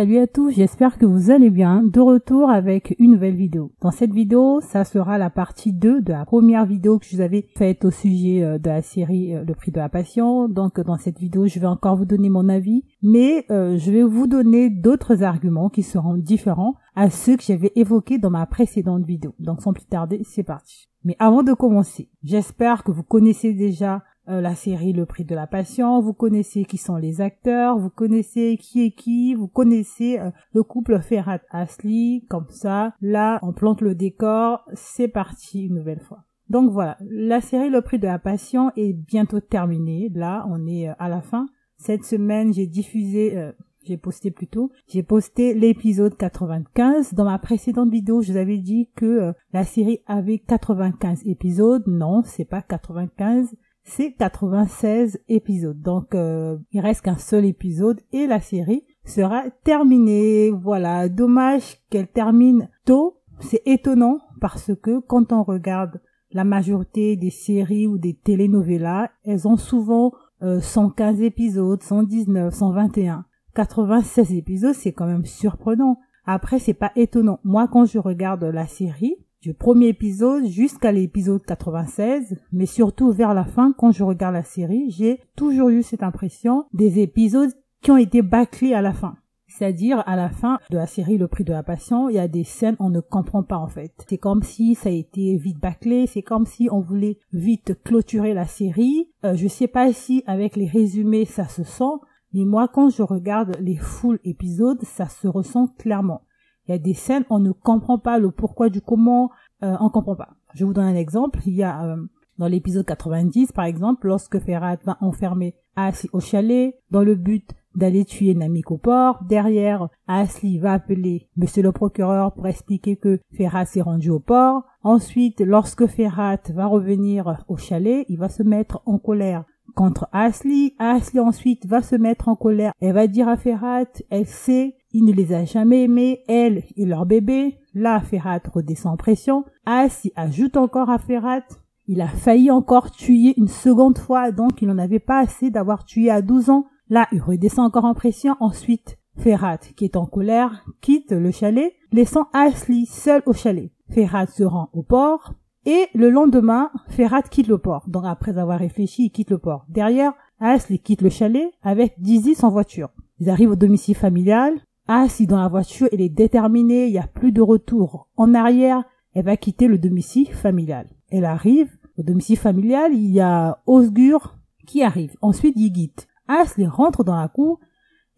salut à tous, j'espère que vous allez bien. De retour avec une nouvelle vidéo. Dans cette vidéo, ça sera la partie 2 de la première vidéo que je vous avais faite au sujet euh, de la série euh, Le prix de la passion. Donc euh, dans cette vidéo, je vais encore vous donner mon avis, mais je vais vous donner d'autres arguments qui seront différents à ceux que j'avais évoqués dans ma précédente vidéo. Donc sans plus tarder, c'est parti. Mais avant de commencer, j'espère que vous connaissez déjà euh, la série Le prix de la Passion, vous connaissez qui sont les acteurs, vous connaissez qui est qui, vous connaissez euh, le couple Ferrat-Asli, comme ça, là on plante le décor, c'est parti une nouvelle fois. Donc voilà, la série Le prix de la Passion est bientôt terminée, là on est euh, à la fin. Cette semaine j'ai diffusé... j'ai posté plutôt, j'ai posté l'épisode 95. Dans ma précédente vidéo, je vous avais dit que la série avait 95 épisodes. Non, c'est pas 95, c'est 96 épisodes. Donc euh, il reste qu'un seul épisode et la série sera terminée. Voilà, dommage qu'elle termine tôt. C'est étonnant parce que quand on regarde la majorité des séries ou des telenovelas, elles ont souvent 115 euh, épisodes, 119, 121. 96 épisodes, c'est quand même surprenant. Après, c'est pas étonnant. Moi, quand je regarde la série, du premier épisode jusqu'à l'épisode 96, mais surtout vers la fin, quand je regarde la série, j'ai toujours eu cette impression des épisodes qui ont été bâclés à la fin. C'est-à-dire, à la fin de la série Le prix de la passion, il y a des scènes on ne comprend pas en fait. C'est comme si ça a été vite bâclé, c'est comme si on voulait vite clôturer la série. Je euh, je sais pas si avec les résumés ça se sent, mais moi quand je regarde les full épisodes, ça se ressent clairement. Il y a des scènes, on ne comprend pas le pourquoi du comment, euh, on comprend pas. Je vous donne un exemple. Il y a euh, dans l'épisode 90, par exemple, lorsque Ferrat va enfermer Asli au chalet dans le but d'aller tuer Namik au port. Derrière, Asli va appeler Monsieur le procureur pour expliquer que Ferrat s'est rendu au port. Ensuite, lorsque Ferrat va revenir au chalet, il va se mettre en colère contre Asli. Asli ensuite va se mettre en colère. Elle va dire à Ferrat, elle sait il ne les a jamais aimés, elle et leur bébé. Là, Ferrat redescend en pression. Asli ajoute encore à Ferrat. Il a failli encore tuer une seconde fois, donc il n'en avait pas assez d'avoir tué à 12 ans. Là, il redescend encore en pression. Ensuite, Ferrat, qui est en colère, quitte le chalet, laissant Asli seul au chalet. Ferrat se rend au port, et le lendemain, Ferrat quitte le port. Donc après avoir réfléchi, il quitte le port. Derrière, Asli quitte le chalet avec Dizzy sans voiture. Ils arrivent au domicile familial. Ah, si dans la voiture, elle est déterminée, il n'y a plus de retour en arrière, elle va quitter le domicile familial. Elle arrive au domicile familial, il y a Osgur qui arrive. Ensuite, Yigit. Asli rentre dans la cour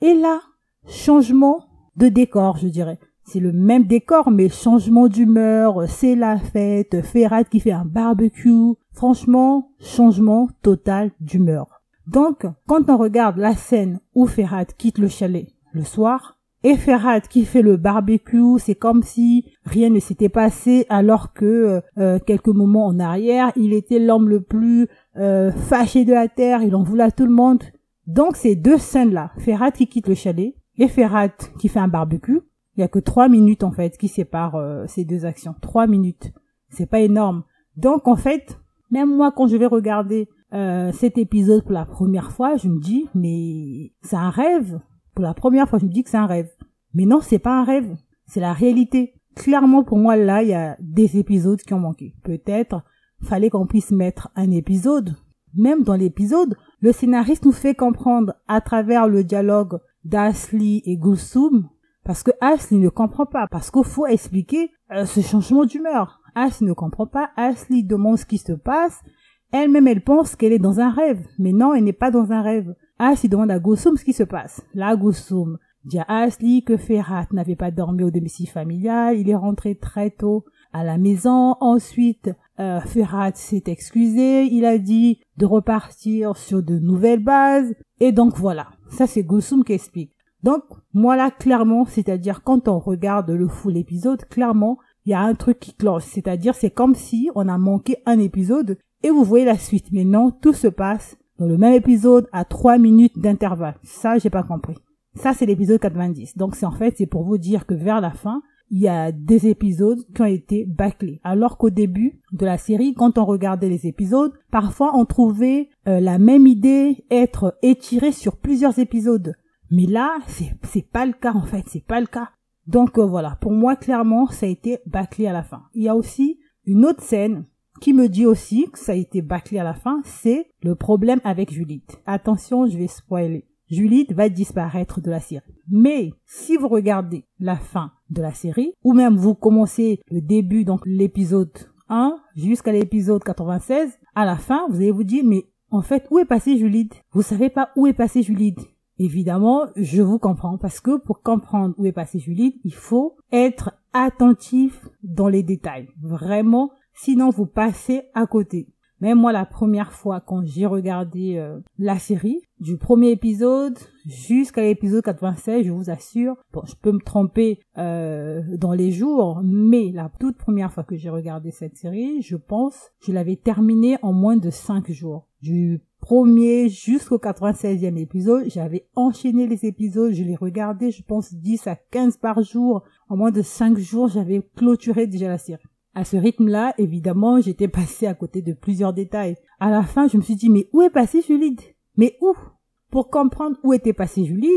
et là, changement de décor, je dirais. C'est le même décor, mais changement d'humeur, c'est la fête, Ferrat qui fait un barbecue. Franchement, changement total d'humeur. Donc, quand on regarde la scène où Ferrat quitte le chalet le soir, et Ferhat qui fait le barbecue, c'est comme si rien ne s'était passé alors que euh, euh, quelques moments en arrière, il était l'homme le plus euh, fâché de la terre, il en voulait à tout le monde. Donc ces deux scènes-là, Ferhat qui quitte le chalet et Ferhat qui fait un barbecue, il y a que trois minutes en fait qui séparent ces deux actions. Trois minutes, c'est pas énorme. Donc en fait, même moi quand je vais regarder cet épisode pour la première fois, je me dis mais c'est un rêve, pour la première fois, je me dis que c'est un rêve. Mais non, c'est pas un rêve, c'est la réalité. Clairement, pour moi, là, il y a des épisodes qui ont manqué. Peut-être fallait qu'on puisse mettre un épisode. Même dans l'épisode, le scénariste nous fait comprendre à travers le dialogue d'Asli et Gulsum, parce que Asli ne comprend pas, parce qu'il faut expliquer euh, ce changement d'humeur. Asli ne comprend pas, Asli demande ce qui se passe, elle-même elle pense qu'elle est dans un rêve, mais non, elle n'est pas dans un rêve. As, demande à ce qui se passe. Là, Gossoum dit à Asli que Ferhat n'avait pas dormi au domicile familial, il est rentré très tôt à la maison. Ensuite, euh, Ferhat s'est excusé, il a dit de repartir sur de nouvelles bases. Et donc voilà, ça c'est Gossoum qui explique. Donc, moi là, clairement, c'est-à-dire quand on regarde le full épisode, clairement, il y a un truc qui cloche. C'est-à-dire, c'est comme si on a manqué un épisode et vous voyez la suite. Mais non, tout se passe le même épisode à 3 minutes d'intervalle. Ça, j'ai pas compris. Ça, c'est l'épisode 90. Donc, c'est en fait, c'est pour vous dire que vers la fin, il y a des épisodes qui ont été bâclés. Alors qu'au début de la série, quand on regardait les épisodes, parfois on trouvait euh, la même idée être étirée sur plusieurs épisodes. Mais là, c'est pas le cas en fait, c'est pas le cas. Donc euh, voilà, pour moi clairement, ça a été bâclé à la fin. Il y a aussi une autre scène qui me dit aussi que ça a été bâclé à la fin, c'est le problème avec Juliette. Attention, je vais spoiler. Juliette va disparaître de la série. Mais si vous regardez la fin de la série, ou même vous commencez le début, donc l'épisode 1 jusqu'à l'épisode 96, à la fin, vous allez vous dire, mais en fait, où est passée Juliette Vous savez pas où est passée Juliette Évidemment, je vous comprends parce que pour comprendre où est passée Juliette, il faut être attentif dans les détails. Vraiment, sinon vous passez à côté. Même moi, la première fois quand j'ai regardé euh, la série, du premier épisode jusqu'à l'épisode 96, je vous assure, bon, je peux me tromper euh, dans les jours, mais la toute première fois que j'ai regardé cette série, je pense, je l'avais terminée en moins de 5 jours. Du premier jusqu'au 96e épisode, j'avais enchaîné les épisodes, je les regardais, je pense, 10 à 15 par jour. En moins de 5 jours, j'avais clôturé déjà la série. À ce rythme-là, évidemment, j'étais passé à côté de plusieurs détails. À la fin, je me suis dit, mais où est passée Julide? Mais où? Pour comprendre où était passée Julide,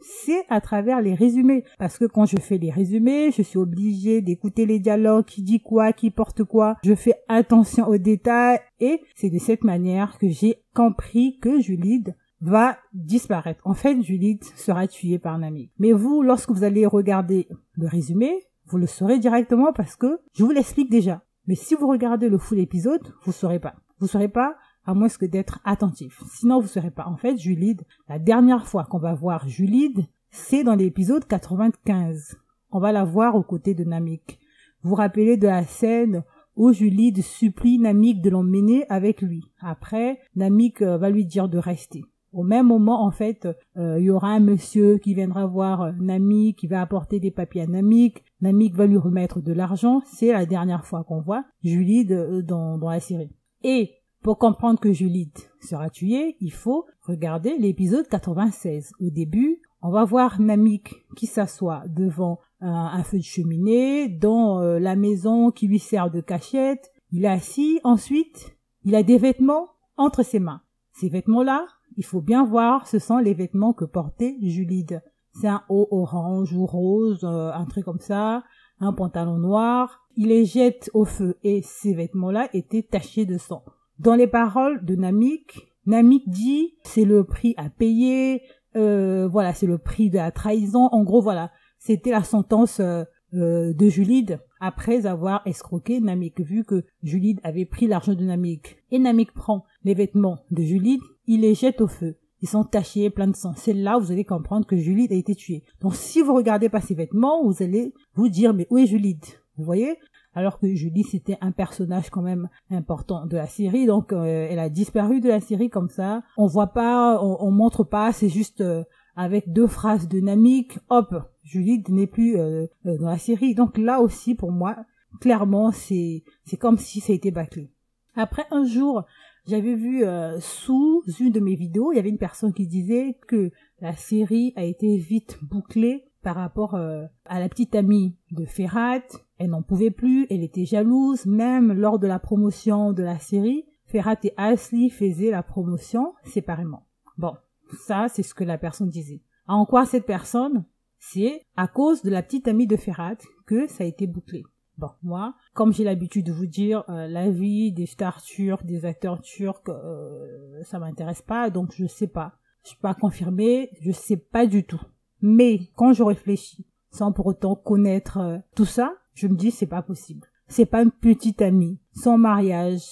c'est à travers les résumés. Parce que quand je fais les résumés, je suis obligée d'écouter les dialogues, qui dit quoi, qui porte quoi. Je fais attention aux détails et c'est de cette manière que j'ai compris que Julide va disparaître. En fait, Julide sera tuée par ami. Mais vous, lorsque vous allez regarder le résumé, vous le saurez directement parce que je vous l'explique déjà. Mais si vous regardez le full épisode, vous saurez pas. Vous saurez pas à moins que d'être attentif. Sinon, vous saurez pas. En fait, Julide, la dernière fois qu'on va voir Julide, c'est dans l'épisode 95. On va la voir aux côtés de Namik. Vous vous rappelez de la scène où Julide supplie Namik de l'emmener avec lui. Après, Namik euh, va lui dire de rester. Au même moment, en fait, euh, il y aura un monsieur qui viendra voir euh, Namik, qui va apporter des papiers à Namik. Namik va lui remettre de l'argent. C'est la dernière fois qu'on voit Julide euh, dans, la série. Et pour comprendre que Julide sera tuée, il faut regarder l'épisode 96. Au début, on va voir Namik qui s'assoit devant un, feu de cheminée, dans la maison qui lui sert de cachette. Il est assis, ensuite, il a des vêtements entre ses mains. Ces vêtements-là il faut bien voir, ce sont les vêtements que portait Julide. C'est un haut orange ou rose, euh, un truc comme ça, un pantalon noir. Il les jette au feu et ces vêtements-là étaient tachés de sang. Dans les paroles de Namik, Namik dit c'est le prix à payer, euh, voilà, c'est le prix de la trahison. En gros, voilà, c'était la sentence euh, euh, de Julide après avoir escroqué Namik. Vu que Julide avait pris l'argent de Namik et Namik prend les vêtements de Julide, il les jette au feu. Ils sont tachés, plein de sang. C'est là vous allez comprendre que Julide a été tuée. Donc si vous regardez pas ces vêtements, vous allez vous dire mais où est Julide Vous voyez alors que Julide, c'était un personnage quand même important de la série donc euh, elle a disparu de la série comme ça on voit pas on, montre pas c'est juste euh, avec deux phrases dynamiques, hop, Judith n'est plus euh, euh, dans la série. Donc là aussi, pour moi, clairement, c'est comme si ça a été bâclé. Après, un jour, j'avais vu euh, sous une de mes vidéos, il y avait une personne qui disait que la série a été vite bouclée par rapport à la petite amie de Ferrat. Elle n'en pouvait plus, elle était jalouse, même lors de la promotion de la série. Ferrat et Ashley faisaient la promotion séparément. Bon, ça, c'est ce que la personne disait. À en quoi cette personne, c'est à cause de la petite amie de Ferrat que ça a été bouclé. Bon, moi, comme j'ai l'habitude de vous dire, euh, la vie des stars turcs, des acteurs turcs, euh, ça m'intéresse pas, donc je sais pas. Je suis pas confirmé, je sais pas du tout. Mais quand je réfléchis, sans pour autant connaître euh, tout ça, je me dis c'est pas possible. C'est pas une petite amie, sans mariage,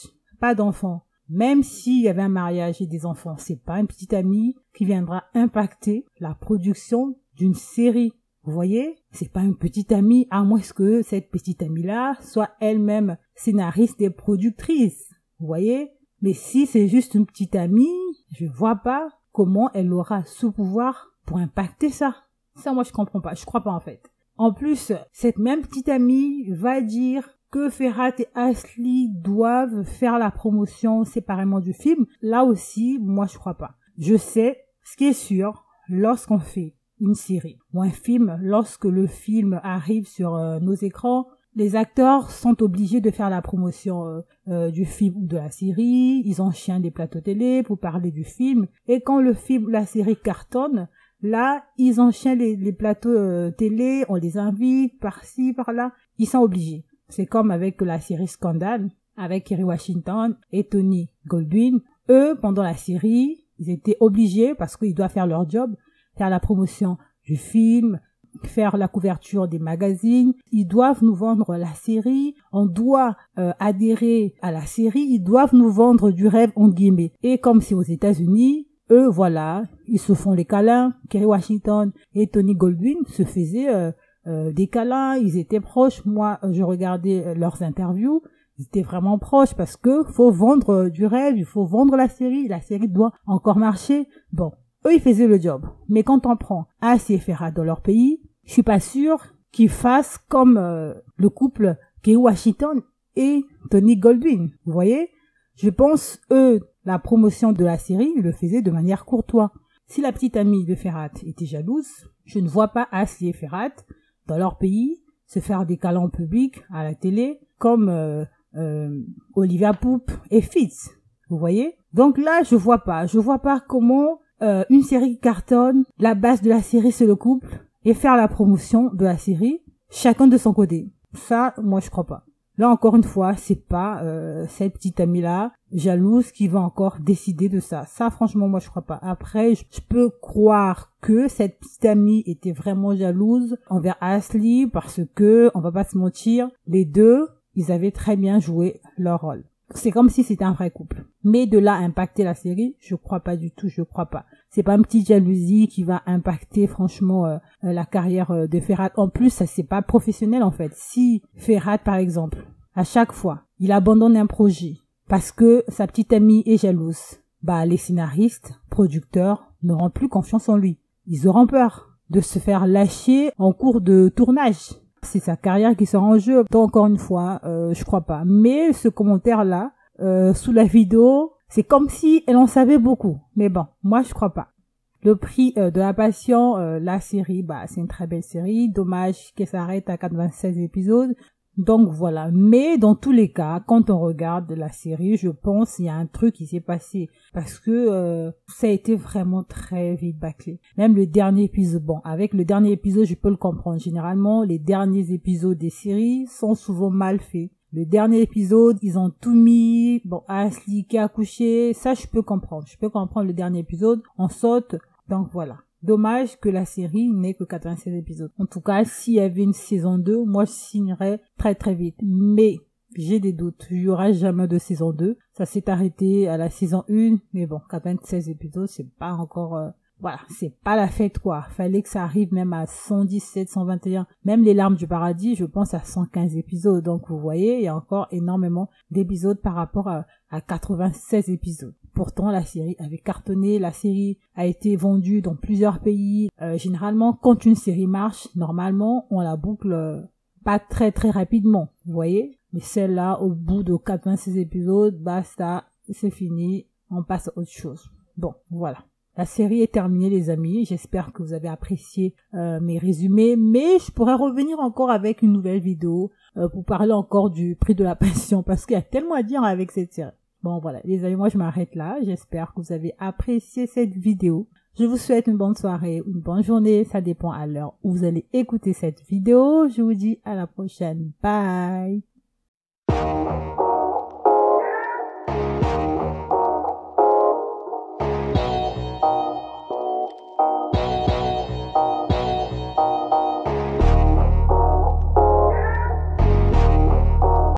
pas d'enfant, même s'il y avait un mariage et des enfants, c'est pas une petite amie qui viendra impacter la production d'une série. Vous voyez? C'est pas une petite amie, à moins que cette petite amie-là soit elle-même scénariste et productrice. Vous voyez? Mais si c'est juste une petite amie, je vois pas comment elle aura ce pouvoir pour impacter ça. Ça, moi, je comprends pas. Je crois pas, en fait. En plus, cette même petite amie va dire que Ferrat et Ashley doivent faire la promotion séparément du film, là aussi, moi je crois pas. Je sais, ce qui est sûr, lorsqu'on fait une série ou un film, lorsque le film arrive sur euh, nos écrans, les acteurs sont obligés de faire la promotion euh, euh, du film ou de la série, ils enchaînent les plateaux télé pour parler du film, et quand le film ou la série cartonne, là, ils enchaînent les, plateaux télé, on les invite par-ci, par-là, ils sont obligés. C'est comme avec la série Scandale, avec Kerry Washington et Tony Goldwyn. Eux, pendant la série, ils étaient obligés, parce qu'ils doivent faire leur job, faire la promotion du film, faire la couverture des magazines, ils doivent nous vendre la série, on doit euh, adhérer à la série, ils doivent nous vendre du rêve en guillemets. Et comme c'est aux États-Unis, eux voilà, ils se font les câlins. Kerry Washington et Tony Goldwyn se faisaient euh, euh, des câlins, ils étaient proches. Moi, euh, je regardais euh, leurs interviews, ils étaient vraiment proches parce que faut vendre du rêve, il faut vendre la série, la série doit encore marcher. Bon, eux, ils faisaient le job. Mais quand on prend Assi et dans leur pays, je suis pas sûr qu'ils fassent comme le couple Keo Washington et Tony Goldwyn. Vous voyez Je pense, eux, la promotion de la série, ils le faisaient de manière courtoise. Si la petite amie de Ferrat était jalouse, je ne vois pas Assi et Ferrat dans leur pays, se faire des câlins publics à la télé, comme euh, euh, Olivia Poupe et Fitz. Vous voyez Donc là, je vois pas. Je vois pas comment euh, une série cartonne, la base de la série c'est le couple, et faire la promotion de la série, chacun de son côté. Ça, moi je crois pas. Là encore une fois, c'est pas euh, cette petite amie là jalouse qui va encore décider de ça. Ça franchement moi je crois pas. Après je, peux croire que cette petite amie était vraiment jalouse envers Ashley parce que on va pas se mentir, les deux, ils avaient très bien joué leur rôle. C'est comme si c'était un vrai couple. Mais de là impacter la série, je crois pas du tout, je crois pas c'est pas une petite jalousie qui va impacter franchement euh, euh, la carrière euh, de Ferrat. En plus, ça c'est pas professionnel en fait. Si Ferrat par exemple, à chaque fois, il abandonne un projet parce que sa petite amie est jalouse, bah les scénaristes, producteurs n'auront plus confiance en lui. Ils auront peur de se faire lâcher en cours de tournage. C'est sa carrière qui sera en jeu. encore une fois, euh, je crois pas. Mais ce commentaire là, sous la vidéo, c'est comme si elle en savait beaucoup. Mais bon, moi je crois pas. Le prix euh, de la passion, euh, la série, bah c'est une très belle série. Dommage qu'elle s'arrête à 96 épisodes. Donc voilà. Mais dans tous les cas, quand on regarde la série, je pense il y a un truc qui s'est passé parce que euh, ça a été vraiment très vite bâclé. Même le dernier épisode, bon, avec le dernier épisode, je peux le comprendre. Généralement, les derniers épisodes des séries sont souvent mal faits. Le dernier épisode, ils ont tout mis, bon, Ashley qui a couché, ça je peux comprendre, je peux comprendre le dernier épisode, on saute, donc voilà. Dommage que la série n'ait que 96 épisodes. En tout cas, s'il y avait une saison 2, moi je signerais très très vite. Mais j'ai des doutes. Il n'y aura jamais de saison 2. Ça s'est arrêté à la saison 1, mais bon, 96 épisodes, c'est pas encore... Euh, voilà, c'est pas la fête quoi. Fallait que ça arrive même à 117, 121, même les larmes du paradis, je pense à 115 épisodes. Donc vous voyez, il y a encore énormément d'épisodes par rapport à, 96 épisodes. Pourtant, la série avait cartonné, la série a été vendue dans plusieurs pays. Euh, généralement, quand une série marche, normalement, on la boucle euh, pas très très rapidement, vous voyez. Mais celle-là, au bout de 96 épisodes, basta, c'est fini, on passe à autre chose. Bon, voilà. La série est terminée les amis, j'espère que vous avez apprécié euh, mes résumés, mais je pourrais revenir encore avec une nouvelle vidéo euh, pour parler encore du prix de la passion parce qu'il y a tellement à dire avec cette série. Bon voilà, les amis, moi je m'arrête là, j'espère que vous avez apprécié cette vidéo. Je vous souhaite une bonne soirée, une bonne journée, ça dépend à l'heure où vous allez écouter cette vidéo. Je vous dis à la prochaine, bye